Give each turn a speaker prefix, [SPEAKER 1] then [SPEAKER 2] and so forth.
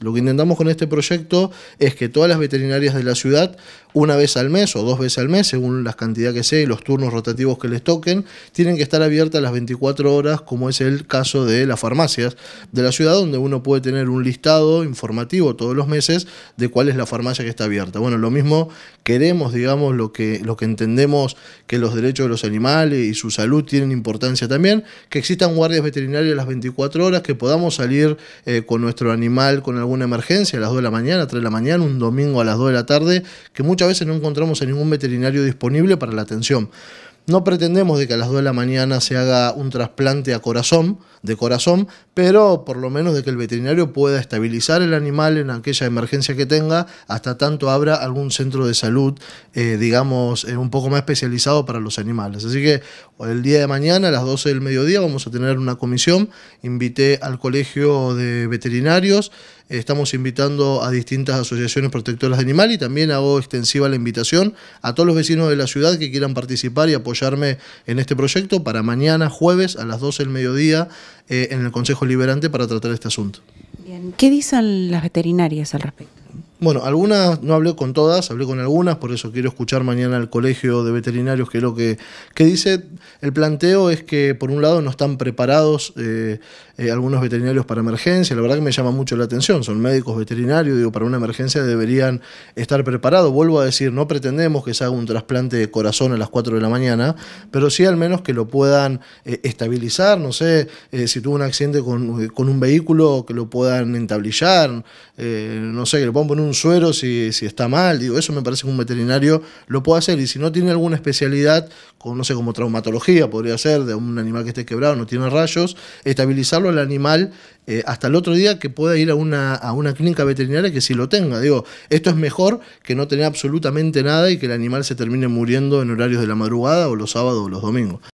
[SPEAKER 1] Lo que intentamos con este proyecto es que todas las veterinarias de la ciudad, una vez al mes o dos veces al mes, según la cantidad que sea y los turnos rotativos que les toquen, tienen que estar abiertas las 24 horas, como es el caso de las farmacias de la ciudad, donde uno puede tener un listado informativo todos los meses de cuál es la farmacia que está abierta. Bueno, lo mismo queremos, digamos, lo que, lo que entendemos que los derechos de los animales y su salud tienen importancia también, que existan guardias veterinarias las 24 horas, que podamos salir eh, con nuestro animal, con una emergencia a las 2 de la mañana, 3 de la mañana, un domingo a las 2 de la tarde, que muchas veces no encontramos en ningún veterinario disponible para la atención. No pretendemos de que a las 2 de la mañana se haga un trasplante a corazón, de corazón, pero por lo menos de que el veterinario pueda estabilizar el animal en aquella emergencia que tenga, hasta tanto abra algún centro de salud, eh, digamos, eh, un poco más especializado para los animales. Así que el día de mañana, a las 12 del mediodía, vamos a tener una comisión. Invité al Colegio de Veterinarios estamos invitando a distintas asociaciones protectoras de animales y también hago extensiva la invitación a todos los vecinos de la ciudad que quieran participar y apoyar en este proyecto para mañana, jueves, a las 12 del mediodía, eh, en el Consejo Liberante para tratar este asunto. ¿Qué dicen las veterinarias al respecto? Bueno, algunas, no hablé con todas, hablé con algunas, por eso quiero escuchar mañana al colegio de veterinarios que lo que, dice. El planteo es que, por un lado, no están preparados eh, eh, algunos veterinarios para emergencia, la verdad que me llama mucho la atención, son médicos veterinarios, digo, para una emergencia deberían estar preparados. Vuelvo a decir, no pretendemos que se haga un trasplante de corazón a las 4 de la mañana, pero sí al menos que lo puedan eh, estabilizar, no sé, eh, si tuvo un accidente con, un vehículo, que lo puedan entablillar, no sé, que le puedan poner un suero si, está mal, digo, eso me parece que un veterinario lo puede hacer y si no tiene alguna especialidad, no sé, como traumatología podría ser, de un animal que esté quebrado, no tiene rayos, estabilizarlo animal eh, hasta el otro día que pueda ir a una, a una clínica veterinaria que si lo tenga. Digo, esto es mejor que no tener absolutamente nada y que el animal se termine muriendo en horarios de la madrugada o los sábados o los domingos.